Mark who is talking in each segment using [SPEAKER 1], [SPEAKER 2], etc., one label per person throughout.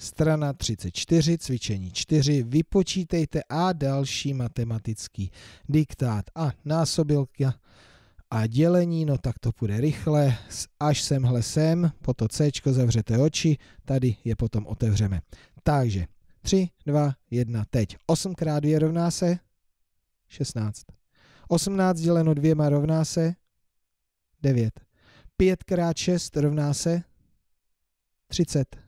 [SPEAKER 1] Strana 34, cvičení 4, vypočítejte a další matematický diktát a násobilka a dělení, no tak to půjde rychle, až semhle sem, po to C, zavřete oči, tady je potom otevřeme. Takže 3, 2, 1, teď. 8 x 2 rovná se 16. 18 děleno 2 rovná se 9. 5 x 6 rovná se 30.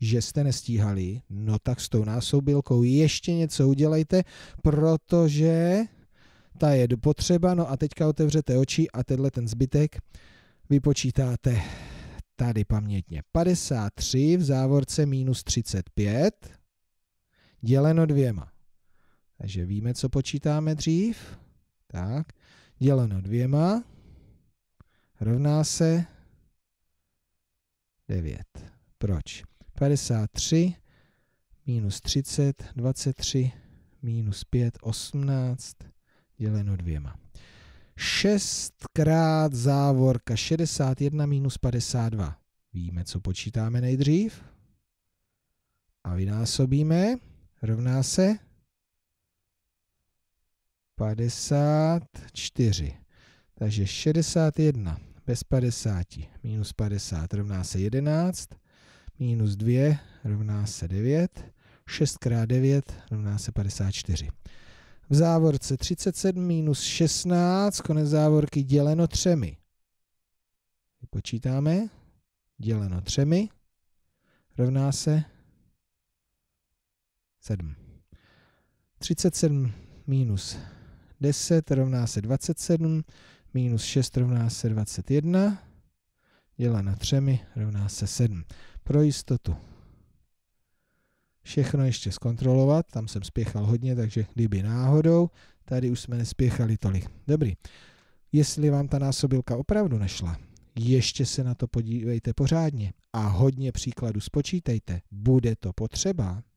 [SPEAKER 1] že jste nestíhali, no tak s tou násobilkou ještě něco udělejte, protože ta je potřeba, no a teďka otevřete oči a tenhle ten zbytek vypočítáte tady pamětně. 53 v závorce minus 35 děleno dvěma. Takže víme, co počítáme dřív. Tak, děleno dvěma rovná se 9. Proč? 53, minus 30, 23, minus 5, 18, děleno dvěma. 6 krát závorka 61 minus 52. Víme, co počítáme nejdřív. A vynásobíme. Rovná se 54. Takže 61 bez 50 minus 50 rovná se 11 minus 2 rovná se 9, 6 x 9 rovná se 54. V závorce 37 minus 16, konec závorky děleno třemi. Vypočítáme. Děleno třemi rovná se 7. 37 minus 10 rovná se 27, minus 6 rovná se 21, děleno třemi rovná se 7 pro jistotu všechno ještě zkontrolovat. Tam jsem spěchal hodně, takže kdyby náhodou, tady už jsme nespěchali tolik. Dobrý. Jestli vám ta násobilka opravdu nešla, ještě se na to podívejte pořádně a hodně příkladů spočítejte. Bude to potřeba.